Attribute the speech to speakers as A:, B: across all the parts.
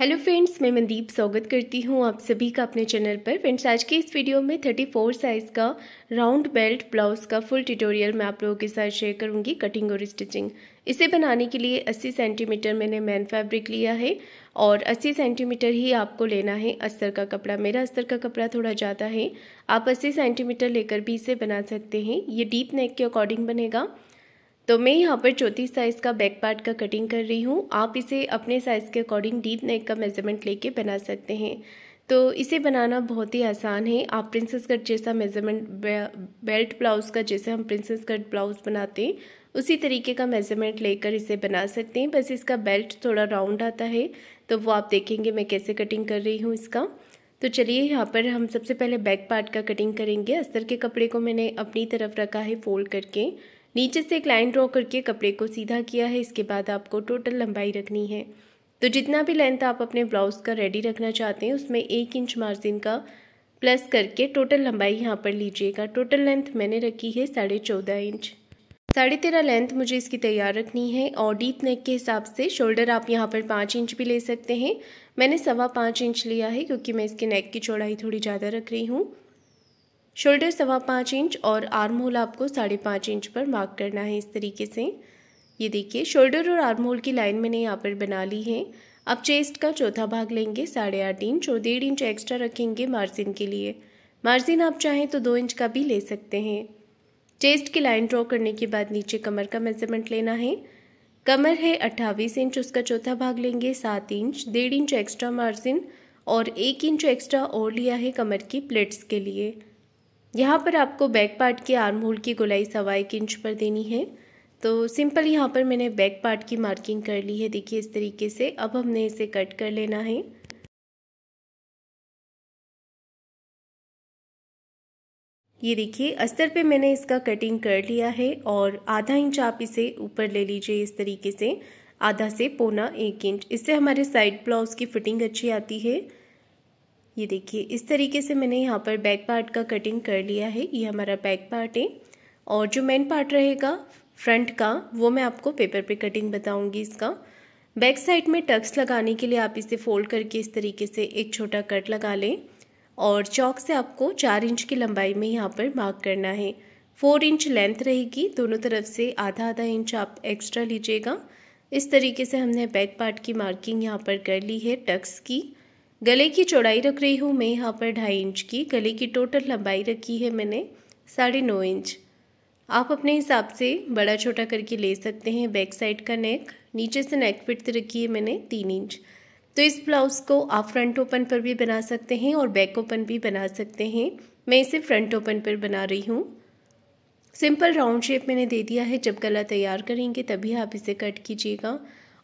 A: hello friends मैं मनदीप स्वागत करती हूँ आप सभी का अपने चैनल पर फ्रेंड्स आज के इस वीडियो में 34 साइज़ का राउंड बेल्ट ब्लाउज़ का फुल ट्यूटोरियल मैं आप लोगों के साथ शेयर करूंगी कटिंग और स्टिचिंग इसे बनाने के लिए 80 सेंटीमीटर मैंने मैन फैब्रिक लिया है और 80 सेंटीमीटर ही आपको लेना है अस्तर का कपड़ा मेरा अस्तर का कपड़ा थोड़ा ज़्यादा है आप अस्सी सेंटीमीटर लेकर भी इसे बना सकते हैं ये डीप नेक के अकॉर्डिंग बनेगा तो मैं यहाँ पर चौथी साइज़ का बैक पार्ट का कटिंग कर रही हूँ आप इसे अपने साइज़ के अकॉर्डिंग डीप नेक का मेज़रमेंट लेके बना सकते हैं तो इसे बनाना बहुत ही आसान है आप प्रिंसेस कट जैसा मेज़रमेंट बेल्ट ब्लाउज़ का जैसे हम प्रिंसेस कट ब्लाउज़ बनाते हैं उसी तरीके का मेज़रमेंट लेकर इसे बना सकते हैं बस इसका बेल्ट थोड़ा राउंड आता है तो वो आप देखेंगे मैं कैसे कटिंग कर रही हूँ इसका तो चलिए यहाँ पर हम सबसे पहले बैक पार्ट का कटिंग करेंगे अस्तर के कपड़े को मैंने अपनी तरफ रखा है फोल्ड करके नीचे से एक लाइन ड्रॉ करके कपड़े को सीधा किया है इसके बाद आपको टोटल लंबाई रखनी है तो जितना भी लेंथ आप अपने ब्लाउज़ का रेडी रखना चाहते हैं उसमें एक इंच मार्जिन का प्लस करके टोटल लंबाई यहाँ पर लीजिएगा टोटल लेंथ मैंने रखी है साढ़े चौदह इंच साढ़े तेरह लेंथ मुझे इसकी तैयार रखनी है और डीप नेक के हिसाब से शोल्डर आप यहाँ पर पाँच इंच भी ले सकते हैं मैंने सवा पाँच इंच लिया है क्योंकि मैं इसके नेक की चौड़ाई थोड़ी ज़्यादा रख रही हूँ शोल्डर सवा पाँच इंच और आर्म होल आपको साढ़े पाँच इंच पर मार्क करना है इस तरीके से ये देखिए शोल्डर और आर्म होल की लाइन मैंने यहाँ पर बना ली है अब चेस्ट का चौथा भाग लेंगे साढ़े आठ इंच और डेढ़ इंच एक्स्ट्रा रखेंगे मार्जिन के लिए मार्जिन आप चाहें तो दो इंच का भी ले सकते हैं चेस्ट की लाइन ड्रॉ करने के बाद नीचे कमर का मेजरमेंट लेना है कमर है अट्ठावीस इंच उसका चौथा भाग लेंगे सात इंच डेढ़ इंच एक्स्ट्रा मार्जिन और एक इंच एक्स्ट्रा और लिया है कमर की प्लेट्स के लिए यहाँ पर आपको बैक पार्ट के आर्म होल की गोलाई सवा एक इंच पर देनी है तो सिंपल यहाँ पर मैंने बैक पार्ट की मार्किंग कर ली है देखिए इस तरीके से अब हमने इसे कट कर लेना है ये देखिए अस्तर पे मैंने इसका कटिंग कर लिया है और आधा इंच आप इसे ऊपर ले लीजिए इस तरीके से आधा से पौना एक इंच इससे हमारे साइड ब्लाउज की फिटिंग अच्छी आती है ये देखिए इस तरीके से मैंने यहाँ पर बैक पार्ट का कटिंग कर लिया है ये हमारा बैक पार्ट है और जो मेन पार्ट रहेगा फ्रंट का वो मैं आपको पेपर पे कटिंग बताऊंगी इसका बैक साइड में टक्स लगाने के लिए आप इसे फोल्ड करके इस तरीके से एक छोटा कट लगा लें और चौक से आपको चार इंच की लंबाई में यहाँ पर मार्क करना है फोर इंच लेंथ रहेगी दोनों तरफ से आधा आधा इंच आप एक्स्ट्रा लीजिएगा इस तरीके से हमने बैक पार्ट की मार्किंग यहाँ पर कर ली है टक्स की गले की चौड़ाई रख रही हूँ मैं यहाँ पर ढाई इंच की गले की टोटल लंबाई रखी है मैंने साढ़े नौ इंच आप अपने हिसाब से बड़ा छोटा करके ले सकते हैं बैक साइड का नेक नीचे से नेक फिट रखी है मैंने तीन इंच तो इस ब्लाउज़ को आप फ्रंट ओपन पर भी बना सकते हैं और बैक ओपन भी बना सकते हैं मैं इसे फ्रंट ओपन पर बना रही हूँ सिंपल राउंड शेप मैंने दे दिया है जब गला तैयार करेंगे तभी आप इसे कट कीजिएगा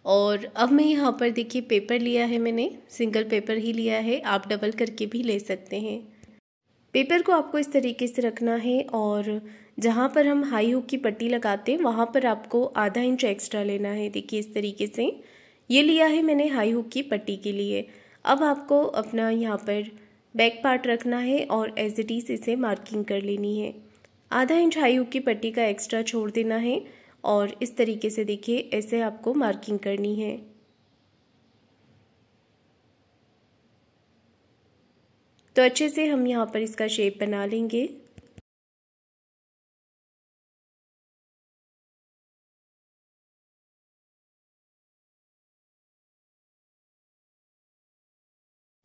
A: और अब मैं यहाँ पर देखिए पेपर लिया है मैंने सिंगल पेपर ही लिया है आप डबल करके भी ले सकते हैं पेपर को आपको इस तरीके से रखना है और जहाँ पर हम हाई हुक की पट्टी लगाते हैं वहाँ पर आपको आधा इंच एक्स्ट्रा लेना है देखिए इस तरीके से ये लिया है मैंने हाई हुक की पट्टी के लिए अब आपको अपना यहाँ पर बैक पार्ट रखना है और एज इट इज़ इसे मार्किंग कर लेनी है आधा इंच हाई हुक की पट्टी का एक्स्ट्रा छोड़ देना है और इस तरीके से देखिए ऐसे आपको मार्किंग करनी है तो अच्छे से हम यहाँ पर इसका शेप बना लेंगे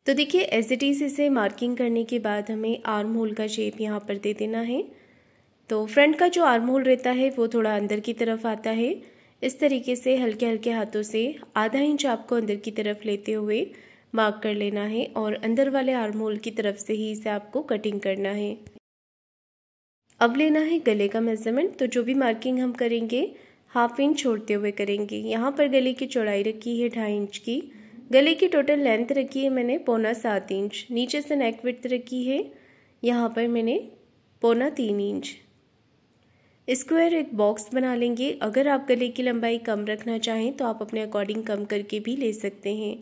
A: तो देखिए एस इट इज इसे मार्किंग करने के बाद हमें आर्म होल का शेप यहाँ पर दे देना है तो फ्रंट का जो आर्म होल रहता है वो थोड़ा अंदर की तरफ आता है इस तरीके से हल्के हल्के हाथों से आधा इंच आपको अंदर की तरफ लेते हुए मार्क कर लेना है और अंदर वाले आर्म होल की तरफ से ही इसे आपको कटिंग करना है अब लेना है गले का मेजरमेंट तो जो भी मार्किंग हम करेंगे हाफ इंच छोड़ते हुए करेंगे यहाँ पर गले की चौड़ाई रखी है ढाई इंच की गले की टोटल लेंथ रखी है मैंने पौना सात इंच नीचे से नेक विथ रखी है यहाँ पर मैंने पौना तीन इंच स्क्वायर एक बॉक्स बना लेंगे अगर आप गले की लंबाई कम रखना चाहें तो आप अपने अकॉर्डिंग कम करके भी ले सकते हैं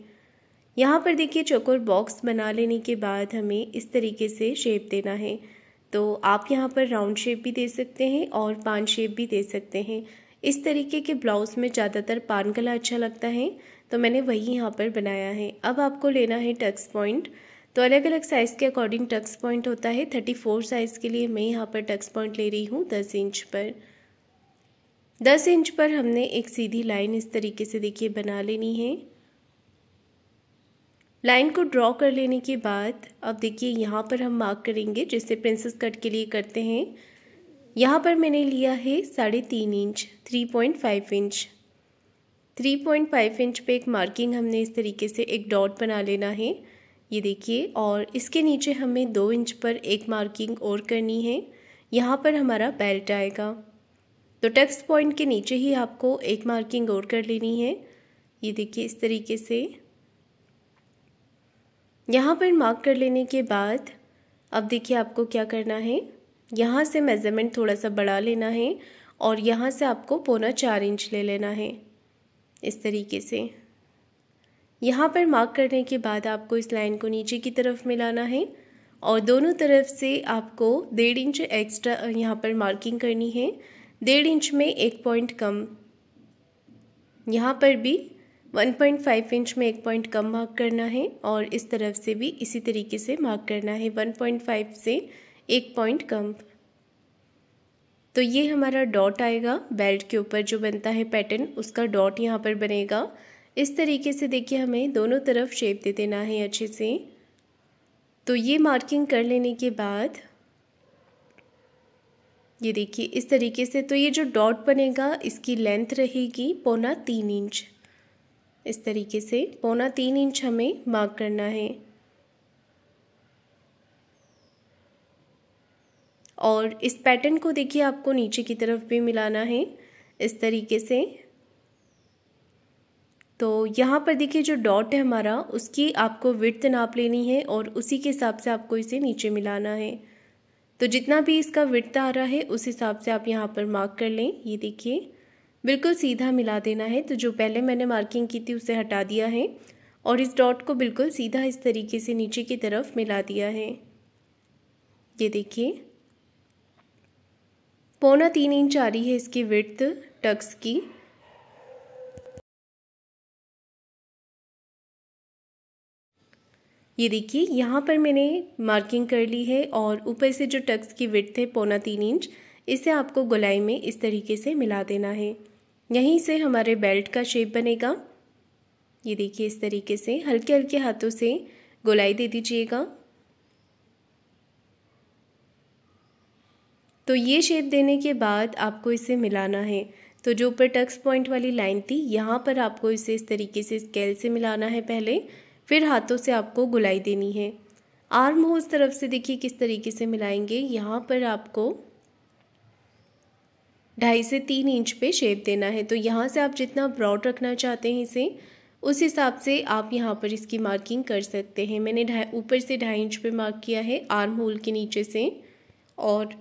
A: यहाँ पर देखिए चौकोर बॉक्स बना लेने के बाद हमें इस तरीके से शेप देना है तो आप यहाँ पर राउंड शेप भी दे सकते हैं और पान शेप भी दे सकते हैं इस तरीके के ब्लाउज़ में ज़्यादातर पान कला अच्छा लगता है तो मैंने वही यहाँ पर बनाया है अब आपको लेना है टक्स पॉइंट तो अलग अलग साइज़ के अकॉर्डिंग टक्स पॉइंट होता है थर्टी फोर साइज़ के लिए मैं यहाँ पर टक्स पॉइंट ले रही हूँ दस इंच पर दस इंच पर हमने एक सीधी लाइन इस तरीके से देखिए बना लेनी है लाइन को ड्रॉ कर लेने के बाद अब देखिए यहाँ पर हम मार्क करेंगे जिससे प्रिंसेस कट के लिए करते हैं यहाँ पर मैंने लिया है साढ़े तीन inch three point five inch three point five inch पे एक मार्किंग हमने इस तरीके से एक डॉट बना लेना है ये देखिए और इसके नीचे हमें दो इंच पर एक मार्किंग और करनी है यहाँ पर हमारा बेल्ट आएगा तो टेक्स्ट पॉइंट के नीचे ही आपको एक मार्किंग और कर लेनी है ये देखिए इस तरीके से यहाँ पर मार्क कर लेने के बाद अब देखिए आपको क्या करना है यहाँ से मेज़रमेंट थोड़ा सा बढ़ा लेना है और यहाँ से आपको पौना चार इंच ले लेना है इस तरीके से यहाँ पर मार्क करने के बाद आपको इस लाइन को नीचे की तरफ मिलाना है और दोनों तरफ से आपको डेढ़ इंच एक्स्ट्रा यहाँ पर मार्किंग करनी है डेढ़ इंच में एक पॉइंट कम यहाँ पर भी 1.5 इंच में एक पॉइंट कम मार्क करना है और इस तरफ से भी इसी तरीके से मार्क करना है 1.5 से एक पॉइंट कम तो ये हमारा डॉट आएगा बेल्ट के ऊपर जो बनता है पैटर्न उसका डॉट यहाँ पर बनेगा इस तरीके से देखिए हमें दोनों तरफ शेप दे देना है अच्छे से तो ये मार्किंग कर लेने के बाद ये देखिए इस तरीके से तो ये जो डॉट बनेगा इसकी लेंथ रहेगी पौना तीन इंच इस तरीके से पौना तीन इंच हमें मार्क करना है और इस पैटर्न को देखिए आपको नीचे की तरफ भी मिलाना है इस तरीके से तो यहाँ पर देखिए जो डॉट है हमारा उसकी आपको विर्थ नाप लेनी है और उसी के हिसाब से आपको इसे नीचे मिलाना है तो जितना भी इसका विर्थ आ रहा है उस हिसाब से आप यहाँ पर मार्क कर लें ये देखिए बिल्कुल सीधा मिला देना है तो जो पहले मैंने मार्किंग की थी उसे हटा दिया है और इस डॉट को बिल्कुल सीधा इस तरीके से नीचे की तरफ मिला दिया है ये देखिए पौना तीन इंच आ रही है इसकी विर्थ टक्स की ये देखिए यहाँ पर मैंने मार्किंग कर ली है और ऊपर से जो टक्स की विथ है पौना तीन इंच इसे आपको गोलाई में इस तरीके से मिला देना है यहीं से हमारे बेल्ट का शेप बनेगा ये देखिए इस तरीके से हल्के हल्के हाथों से गोलाई दे दीजिएगा तो ये शेप देने के बाद आपको इसे मिलाना है तो जो ऊपर टक्स पॉइंट वाली लाइन थी यहाँ पर आपको इसे इस तरीके से स्केल से मिलाना है पहले फिर हाथों से आपको गुलाई देनी है आर्म होल्स तरफ से देखिए किस तरीके से मिलाएंगे यहाँ पर आपको ढाई से तीन इंच पे शेप देना है तो यहाँ से आप जितना ब्रॉड रखना चाहते हैं इसे उस हिसाब से आप यहाँ पर इसकी मार्किंग कर सकते हैं मैंने ढाई ऊपर से ढाई इंच पे मार्क किया है आर्म होल के नीचे से और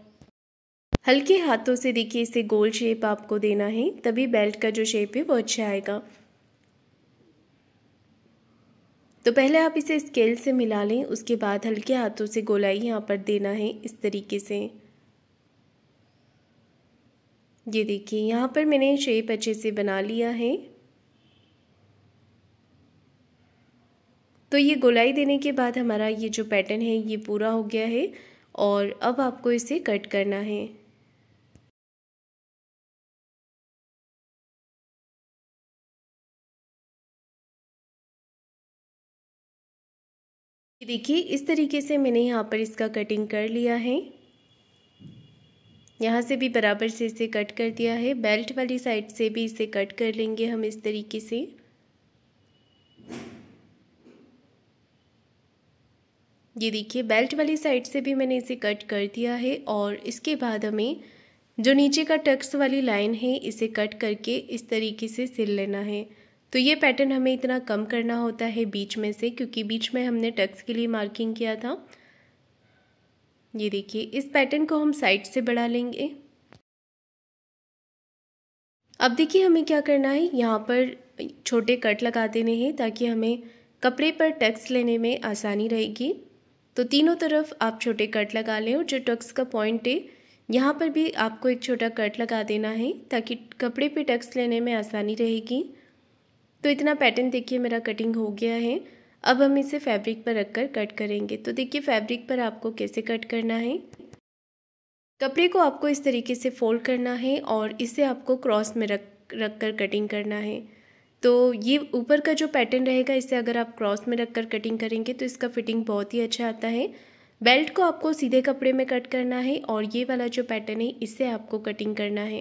A: हल्के हाथों से देखिए इसे गोल शेप आपको देना है तभी बेल्ट का जो शेप है वो अच्छा आएगा तो पहले आप इसे स्केल से मिला लें उसके बाद हल्के हाथों से गोलाई यहाँ पर देना है इस तरीके से ये देखिए यहाँ पर मैंने शेप अच्छे से बना लिया है तो ये गोलाई देने के बाद हमारा ये जो पैटर्न है ये पूरा हो गया है और अब आपको इसे कट करना है देखिए इस तरीके से मैंने यहाँ पर इसका कटिंग कर लिया है यहाँ से भी बराबर से इसे कट कर दिया है बेल्ट वाली साइड से भी इसे कट कर लेंगे हम इस तरीके से ये देखिए बेल्ट वाली साइड से भी मैंने इसे कट कर दिया है और इसके बाद हमें जो नीचे का टक्स वाली लाइन है इसे कट करके इस तरीके से सिल लेना है तो ये पैटर्न हमें इतना कम करना होता है बीच में से क्योंकि बीच में हमने टक्स के लिए मार्किंग किया था ये देखिए इस पैटर्न को हम साइड से बढ़ा लेंगे अब देखिए हमें क्या करना है यहाँ पर छोटे कट लगा देने हैं ताकि हमें कपड़े पर टक्स लेने में आसानी रहेगी तो तीनों तरफ आप छोटे कट लगा लें और जो टक्स का पॉइंट है यहाँ पर भी आपको एक छोटा कट लगा देना है ताकि कपड़े पर टक्स लेने में आसानी रहेगी तो इतना पैटर्न देखिए मेरा कटिंग हो गया है अब हम इसे फैब्रिक पर रखकर कट करेंगे तो देखिए फैब्रिक पर आपको कैसे कट करना है कपड़े को आपको इस तरीके से फोल्ड करना है और इसे आपको क्रॉस में रख रख कर कटिंग करना है तो ये ऊपर का जो पैटर्न रहेगा इसे अगर आप क्रॉस में रख कर कटिंग करेंगे तो इसका फिटिंग बहुत ही अच्छा आता है बेल्ट को आपको सीधे कपड़े में कट करना है और ये वाला जो पैटर्न है इसे आपको कटिंग करना है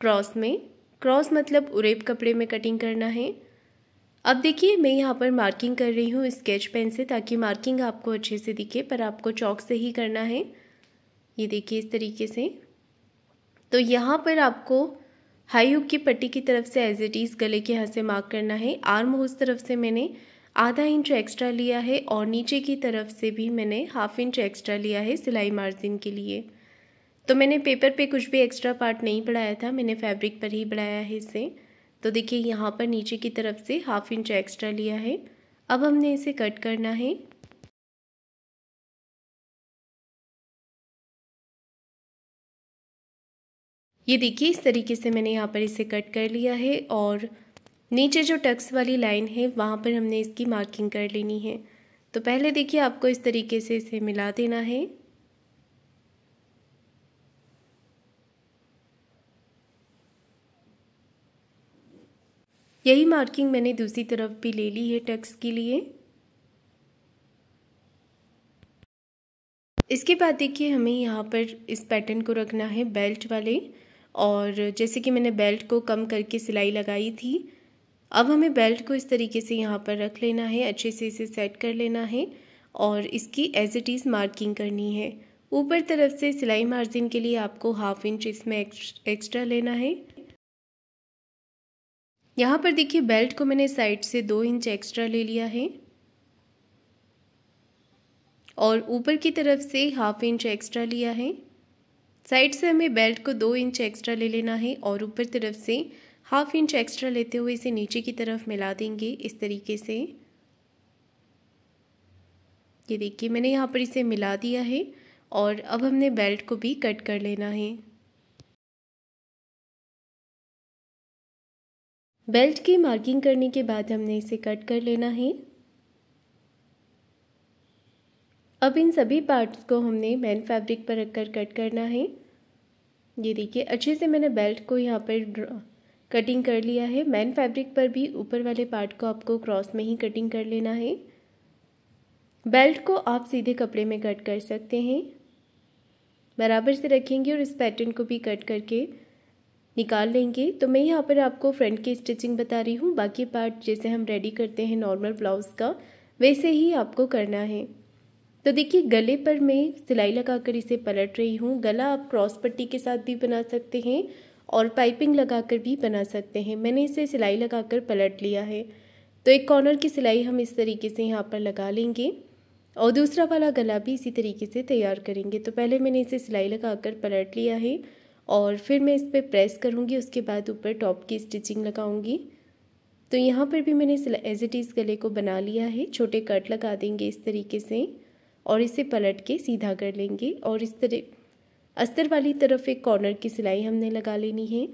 A: क्रॉस में क्रॉस मतलब उरेब कपड़े में कटिंग करना है अब देखिए मैं यहाँ पर मार्किंग कर रही हूँ स्केच पेन से ताकि मार्किंग आपको अच्छे से दिखे पर आपको चौक से ही करना है ये देखिए इस तरीके से तो यहाँ पर आपको हाई हुक की पट्टी की तरफ से एज इट इज़ गले के यहाँ से मार्क करना है आर्म हाउस तरफ से मैंने आधा इंच एक्स्ट्रा लिया है और नीचे की तरफ से भी मैंने हाफ इंच एक्स्ट्रा लिया है सिलाई मार्जिन के लिए तो मैंने पेपर पे कुछ भी एक्स्ट्रा पार्ट नहीं बढ़ाया था मैंने फैब्रिक पर ही बढ़ाया है इसे तो देखिए यहाँ पर नीचे की तरफ से हाफ इंच एक्स्ट्रा लिया है अब हमने इसे कट करना है ये देखिए इस तरीके से मैंने यहाँ पर इसे कट कर लिया है और नीचे जो टक्स वाली लाइन है वहाँ पर हमने इसकी मार्किंग कर लेनी है तो पहले देखिए आपको इस तरीके से इसे मिला देना है यही मार्किंग मैंने दूसरी तरफ भी ले ली है टक्स के लिए इसके बाद देखिए हमें यहाँ पर इस पैटर्न को रखना है बेल्ट वाले और जैसे कि मैंने बेल्ट को कम करके सिलाई लगाई थी अब हमें बेल्ट को इस तरीके से यहाँ पर रख लेना है अच्छे से इसे सेट कर लेना है और इसकी एज इट इज़ मार्किंग करनी है ऊपर तरफ से सिलाई मार्जिन के लिए आपको हाफ इंच इसमें एक्स्ट्रा लेना है यहाँ पर देखिए बेल्ट को मैंने साइड से दो इंच एक्स्ट्रा ले लिया है और ऊपर की तरफ से हाफ इंच एक्स्ट्रा लिया है साइड से हमें बेल्ट को दो इंच एक्स्ट्रा ले लेना है और ऊपर तरफ से हाफ इंच एक्स्ट्रा लेते हुए इसे नीचे की तरफ मिला देंगे इस तरीके से ये देखिए मैंने यहाँ पर इसे मिला दिया है और अब हमने बेल्ट को भी कट कर लेना है बेल्ट की मार्किंग करने के बाद हमने इसे कट कर लेना है अब इन सभी पार्ट्स को हमने मैन फैब्रिक पर रखकर कट करना है ये देखिए अच्छे से मैंने बेल्ट को यहाँ पर कटिंग कर लिया है मैन फैब्रिक पर भी ऊपर वाले पार्ट को आपको क्रॉस में ही कटिंग कर लेना है बेल्ट को आप सीधे कपड़े में कट कर सकते हैं बराबर से रखेंगे और इस पैटर्न को भी कट करके निकाल लेंगे तो मैं यहाँ पर आपको फ्रंट की स्टिचिंग बता रही हूँ बाकी पार्ट जैसे हम रेडी करते हैं नॉर्मल ब्लाउज़ का वैसे ही आपको करना है तो देखिए गले पर मैं सिलाई लगाकर इसे पलट रही हूँ गला आप क्रॉस पट्टी के साथ भी बना सकते हैं और पाइपिंग लगाकर भी बना सकते हैं मैंने इसे सिलाई लगाकर पलट लिया है तो एक कॉर्नर की सिलाई हम इस तरीके से यहाँ पर लगा लेंगे और दूसरा वाला गला भी इसी तरीके से तैयार करेंगे तो पहले मैंने इसे सिलाई लगा पलट लिया है और फिर मैं इस पर प्रेस करूँगी उसके बाद ऊपर टॉप की स्टिचिंग लगाऊँगी तो यहाँ पर भी मैंने एज इट इज़ गले को बना लिया है छोटे कट लगा देंगे इस तरीके से और इसे पलट के सीधा कर लेंगे और इस तरह अस्तर वाली तरफ एक कॉर्नर की सिलाई हमने लगा लेनी है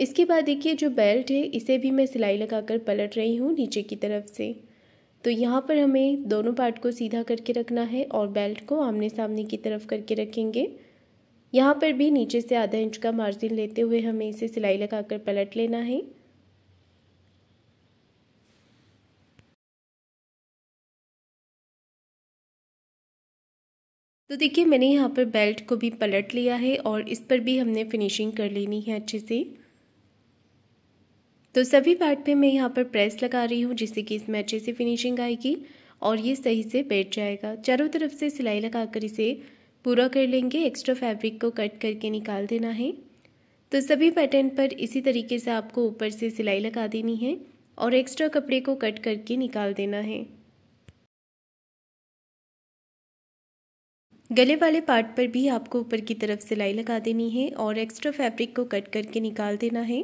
A: इसके बाद देखिए जो बेल्ट है इसे भी मैं सिलाई लगाकर पलट रही हूँ नीचे की तरफ से तो यहाँ पर हमें दोनों पार्ट को सीधा करके रखना है और बेल्ट को आमने सामने की तरफ करके रखेंगे यहाँ पर भी नीचे से आधा इंच का मार्जिन लेते हुए हमें इसे सिलाई लगाकर पलट लेना है तो देखिए मैंने यहाँ पर बेल्ट को भी पलट लिया है और इस पर भी हमने फिनिशिंग कर लेनी है अच्छे से तो सभी पार्ट पे मैं यहाँ पर प्रेस लगा रही हूँ जिससे कि इसमें अच्छे से फिनिशिंग आएगी और ये सही से बैठ जाएगा चारों तरफ से सिलाई लगाकर इसे पूरा कर लेंगे एक्स्ट्रा फैब्रिक को कट करके निकाल देना है तो सभी पैटर्न पर इसी तरीके से आपको ऊपर से सिलाई लगा देनी है और एक्स्ट्रा कपड़े को कट करके निकाल देना है गले वाले पार्ट पर भी आपको ऊपर की तरफ सिलाई लगा देनी है और एक्स्ट्रा फैब्रिक को कट करके निकाल देना है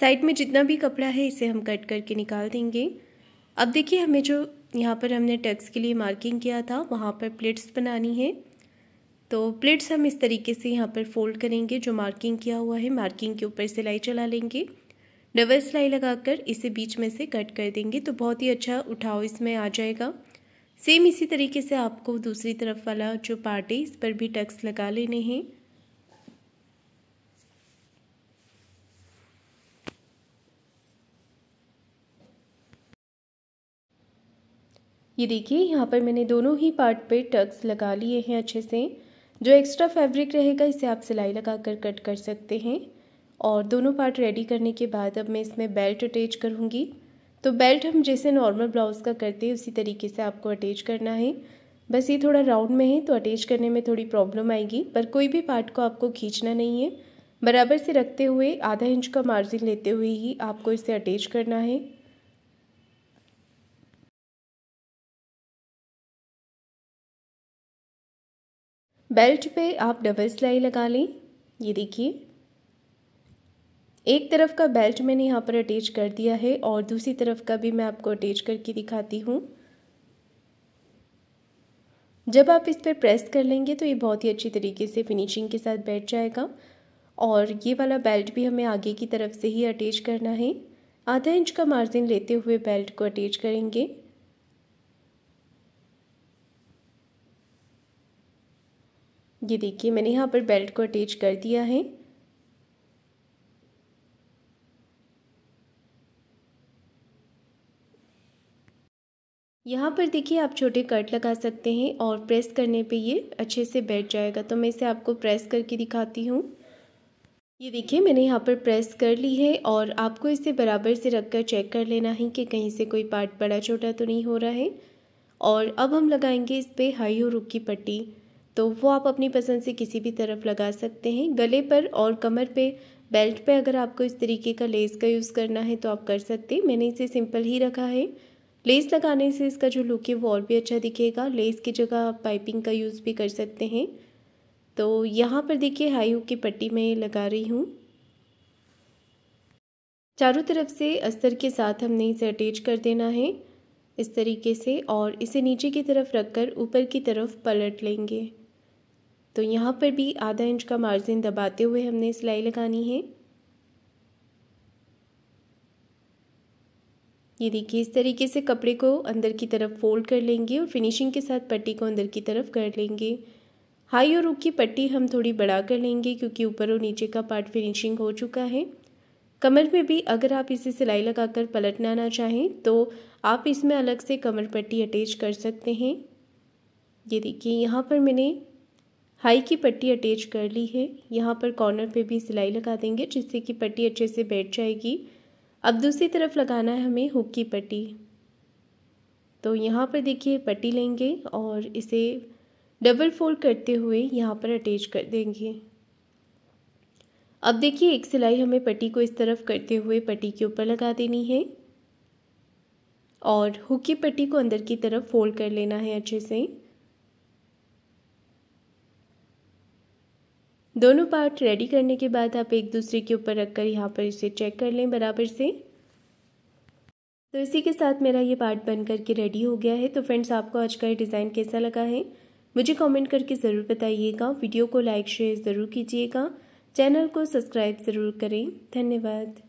A: साइड में जितना भी कपड़ा है इसे हम कट करके निकाल देंगे अब देखिए हमें जो यहाँ पर हमने टक्स के लिए मार्किंग किया था वहाँ पर प्लेट्स बनानी है तो प्लेट्स हम इस तरीके से यहाँ पर फोल्ड करेंगे जो मार्किंग किया हुआ है मार्किंग के ऊपर सिलाई चला लेंगे डबल सिलाई लगाकर इसे बीच में से कट कर देंगे तो बहुत ही अच्छा उठाव इसमें आ जाएगा सेम इसी तरीके से आपको दूसरी तरफ वाला जो पार्ट है इस पर भी टक्स लगा लेने हैं ये देखिए यहाँ पर मैंने दोनों ही पार्ट पे टक्स लगा लिए हैं अच्छे से जो एक्स्ट्रा फैब्रिक रहेगा इसे आप सिलाई लगा कर कट कर सकते हैं और दोनों पार्ट रेडी करने के बाद अब मैं इसमें बेल्ट अटैच करूँगी तो बेल्ट हम जैसे नॉर्मल ब्लाउज़ का करते हैं उसी तरीके से आपको अटैच करना है बस ये थोड़ा राउंड में है तो अटैच करने में थोड़ी प्रॉब्लम आएगी पर कोई भी पार्ट को आपको खींचना नहीं है बराबर से रखते हुए आधा इंच का मार्जिन लेते हुए ही आपको इसे अटैच करना है बेल्ट पे आप डबल सिलाई लगा लें ये देखिए एक तरफ का बेल्ट मैंने यहाँ पर अटैच कर दिया है और दूसरी तरफ का भी मैं आपको अटैच करके दिखाती हूँ जब आप इस पर प्रेस कर लेंगे तो ये बहुत ही अच्छी तरीके से फिनिशिंग के साथ बैठ जाएगा और ये वाला बेल्ट भी हमें आगे की तरफ से ही अटैच करना है आधा इंच का मार्जिन लेते हुए बेल्ट को अटैच करेंगे ये देखिए मैंने यहाँ पर बेल्ट को अटैच कर दिया है यहाँ पर देखिए आप छोटे कट लगा सकते हैं और प्रेस करने पे ये अच्छे से बैठ जाएगा तो मैं इसे आपको प्रेस करके दिखाती हूँ ये देखिए मैंने यहाँ पर प्रेस कर ली है और आपको इसे बराबर से रखकर चेक कर लेना है कि कहीं से कोई पार्ट बड़ा छोटा तो नहीं हो रहा है और अब हम लगाएंगे इस पर हाई और रुक की पट्टी तो वो आप अपनी पसंद से किसी भी तरफ लगा सकते हैं गले पर और कमर पे बेल्ट पे अगर आपको इस तरीके का लेस का यूज़ करना है तो आप कर सकते हैं मैंने इसे सिंपल ही रखा है लेस लगाने से इसका जो लुक है वो और भी अच्छा दिखेगा लेस की जगह आप पाइपिंग का यूज़ भी कर सकते हैं तो यहाँ पर देखिए हाई हुक की पट्टी मैं लगा रही हूँ चारों तरफ से अस्तर के साथ हमने इसे अटैच कर देना है इस तरीके से और इसे नीचे की तरफ रखकर ऊपर की तरफ पलट लेंगे तो यहाँ पर भी आधा इंच का मार्जिन दबाते हुए हमने सिलाई लगानी है ये देखिए इस तरीके से कपड़े को अंदर की तरफ फोल्ड कर लेंगे और फिनिशिंग के साथ पट्टी को अंदर की तरफ कर लेंगे हाई और रुक की पट्टी हम थोड़ी बड़ा कर लेंगे क्योंकि ऊपर और नीचे का पार्ट फिनिशिंग हो चुका है कमर में भी अगर आप इसे सिलाई लगाकर पलटना ना चाहें तो आप इसमें अलग से कमर पट्टी अटैच कर सकते हैं ये देखिए यहाँ पर मैंने हाई की पट्टी अटैच कर ली है यहाँ पर कॉर्नर पे भी सिलाई लगा देंगे जिससे कि पट्टी अच्छे से बैठ जाएगी अब दूसरी तरफ लगाना है हमें हुक की पट्टी तो यहाँ पर देखिए पट्टी लेंगे और इसे डबल फोल्ड करते हुए यहाँ पर अटैच कर देंगे अब देखिए एक सिलाई हमें पट्टी को इस तरफ करते हुए पट्टी के ऊपर लगा देनी है और हुक की पट्टी को अंदर की तरफ फोल्ड कर लेना है अच्छे से दोनों पार्ट रेडी करने के बाद आप एक दूसरे के ऊपर रख कर यहाँ पर इसे चेक कर लें बराबर से तो इसी के साथ मेरा ये पार्ट बन करके रेडी हो गया है तो फ्रेंड्स आपको आज का ये डिज़ाइन कैसा लगा है मुझे कमेंट करके ज़रूर बताइएगा वीडियो को लाइक शेयर ज़रूर कीजिएगा चैनल को सब्सक्राइब ज़रूर करें धन्यवाद